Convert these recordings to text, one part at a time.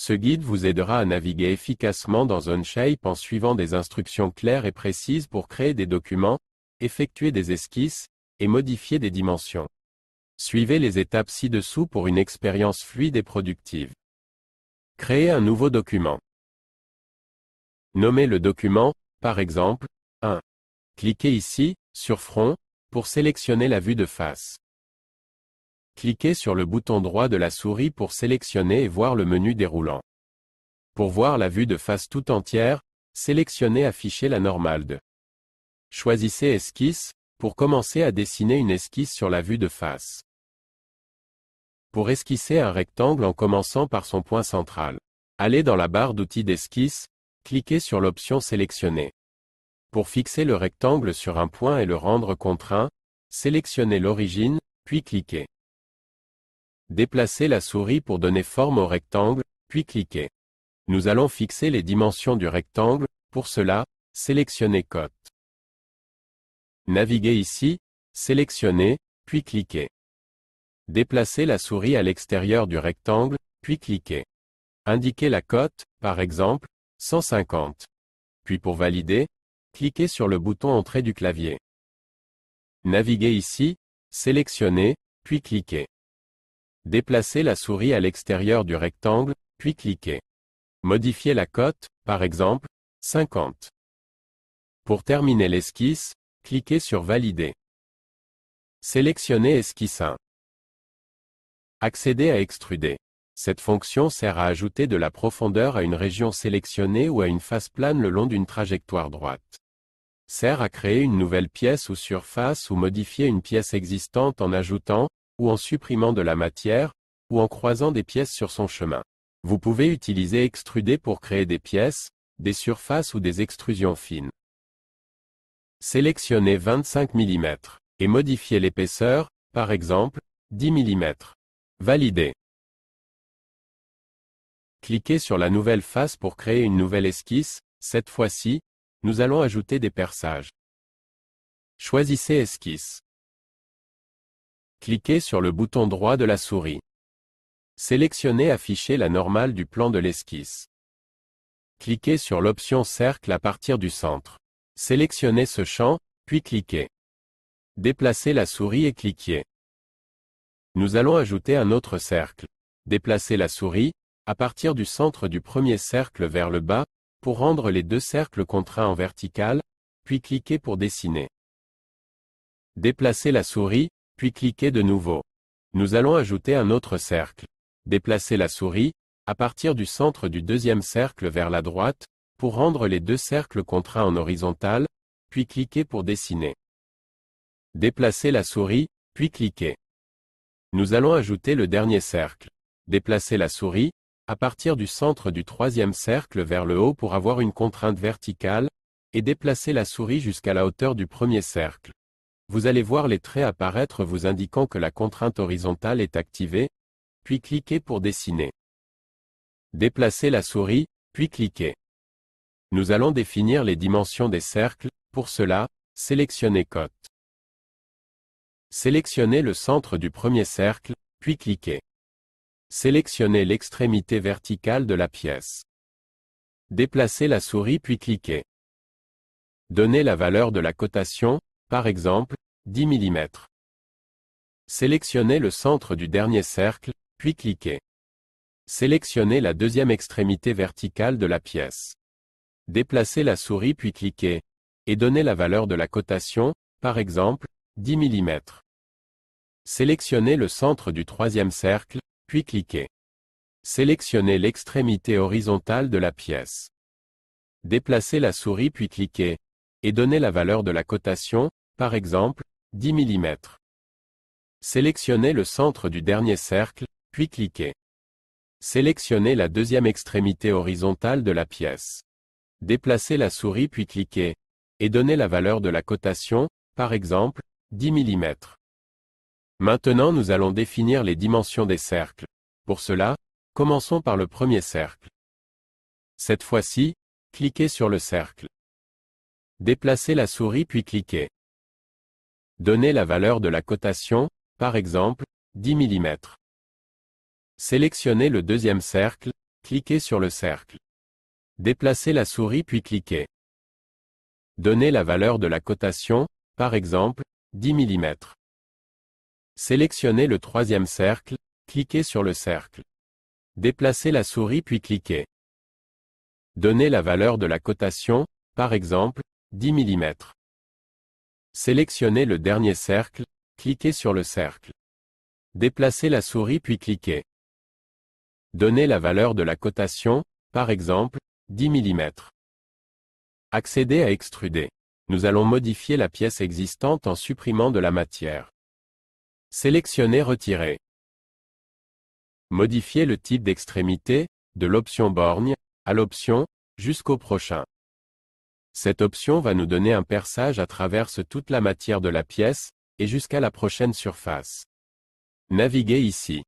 Ce guide vous aidera à naviguer efficacement dans OnShape en suivant des instructions claires et précises pour créer des documents, effectuer des esquisses, et modifier des dimensions. Suivez les étapes ci-dessous pour une expérience fluide et productive. Créer un nouveau document. Nommez le document, par exemple, 1. Cliquez ici, sur Front, pour sélectionner la vue de face. Cliquez sur le bouton droit de la souris pour sélectionner et voir le menu déroulant. Pour voir la vue de face tout entière, sélectionnez Afficher la normale de. Choisissez Esquisse, pour commencer à dessiner une esquisse sur la vue de face. Pour esquisser un rectangle en commençant par son point central, allez dans la barre d'outils d'esquisse, cliquez sur l'option Sélectionner. Pour fixer le rectangle sur un point et le rendre contraint, sélectionnez l'origine, puis cliquez. Déplacez la souris pour donner forme au rectangle, puis cliquez. Nous allons fixer les dimensions du rectangle, pour cela, sélectionnez Cote. Naviguez ici, sélectionnez, puis cliquez. Déplacez la souris à l'extérieur du rectangle, puis cliquez. Indiquez la cote, par exemple, 150. Puis pour valider, cliquez sur le bouton Entrée du clavier. Naviguez ici, sélectionnez, puis cliquez. Déplacez la souris à l'extérieur du rectangle, puis cliquez. Modifiez la cote, par exemple, 50. Pour terminer l'esquisse, cliquez sur Valider. Sélectionnez Esquisse 1. Accédez à Extruder. Cette fonction sert à ajouter de la profondeur à une région sélectionnée ou à une face plane le long d'une trajectoire droite. Sert à créer une nouvelle pièce ou surface ou modifier une pièce existante en ajoutant, ou en supprimant de la matière, ou en croisant des pièces sur son chemin. Vous pouvez utiliser extruder pour créer des pièces, des surfaces ou des extrusions fines. Sélectionnez 25 mm et modifiez l'épaisseur, par exemple, 10 mm. Validez. Cliquez sur la nouvelle face pour créer une nouvelle esquisse, cette fois-ci, nous allons ajouter des perçages. Choisissez Esquisse. Cliquez sur le bouton droit de la souris. Sélectionnez Afficher la normale du plan de l'esquisse. Cliquez sur l'option Cercle à partir du centre. Sélectionnez ce champ, puis cliquez. Déplacez la souris et cliquez. Nous allons ajouter un autre cercle. Déplacez la souris, à partir du centre du premier cercle vers le bas, pour rendre les deux cercles contraints en vertical, puis cliquez pour dessiner. Déplacez la souris, puis cliquez de nouveau. Nous allons ajouter un autre cercle. Déplacez la souris, à partir du centre du deuxième cercle vers la droite, pour rendre les deux cercles contraints en horizontal, puis cliquez pour dessiner. Déplacez la souris, puis cliquez. Nous allons ajouter le dernier cercle. Déplacez la souris, à partir du centre du troisième cercle vers le haut pour avoir une contrainte verticale, et déplacez la souris jusqu'à la hauteur du premier cercle. Vous allez voir les traits apparaître vous indiquant que la contrainte horizontale est activée, puis cliquez pour dessiner. Déplacez la souris, puis cliquez. Nous allons définir les dimensions des cercles, pour cela, sélectionnez Cote. Sélectionnez le centre du premier cercle, puis cliquez. Sélectionnez l'extrémité verticale de la pièce. Déplacez la souris puis cliquez. Donnez la valeur de la cotation, par exemple, 10 mm. Sélectionnez le centre du dernier cercle, puis cliquez. Sélectionnez la deuxième extrémité verticale de la pièce. Déplacez la souris puis cliquez, et donnez la valeur de la cotation, par exemple, 10 mm. Sélectionnez le centre du troisième cercle, puis cliquez. Sélectionnez l'extrémité horizontale de la pièce. Déplacez la souris puis cliquez, et donnez la valeur de la cotation, par exemple, 10 mm. Sélectionnez le centre du dernier cercle, puis cliquez. Sélectionnez la deuxième extrémité horizontale de la pièce. Déplacez la souris puis cliquez, et donnez la valeur de la cotation, par exemple, 10 mm. Maintenant nous allons définir les dimensions des cercles. Pour cela, commençons par le premier cercle. Cette fois-ci, cliquez sur le cercle. Déplacez la souris puis cliquez. Donnez la valeur de la cotation, par exemple, 10 mm. Sélectionnez le deuxième cercle, cliquez sur le cercle. Déplacez la souris puis cliquez. Donnez la valeur de la cotation, par exemple, 10 mm. Sélectionnez le troisième cercle, cliquez sur le cercle. Déplacez la souris puis cliquez. Donnez la valeur de la cotation, par exemple, 10 mm. Sélectionnez le dernier cercle, cliquez sur le cercle. Déplacez la souris puis cliquez. Donnez la valeur de la cotation, par exemple, 10 mm. Accédez à Extruder. Nous allons modifier la pièce existante en supprimant de la matière. Sélectionnez Retirer. Modifiez le type d'extrémité, de l'option borgne, à l'option, jusqu'au prochain. Cette option va nous donner un perçage à travers toute la matière de la pièce, et jusqu'à la prochaine surface. Naviguez ici.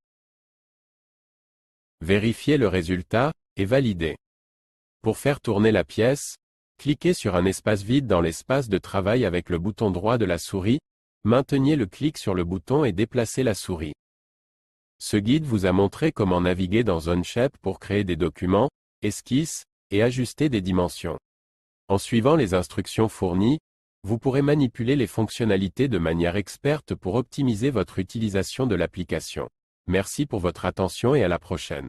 Vérifiez le résultat, et validez. Pour faire tourner la pièce, cliquez sur un espace vide dans l'espace de travail avec le bouton droit de la souris, maintenez le clic sur le bouton et déplacez la souris. Ce guide vous a montré comment naviguer dans OnShape pour créer des documents, esquisses, et ajuster des dimensions. En suivant les instructions fournies, vous pourrez manipuler les fonctionnalités de manière experte pour optimiser votre utilisation de l'application. Merci pour votre attention et à la prochaine.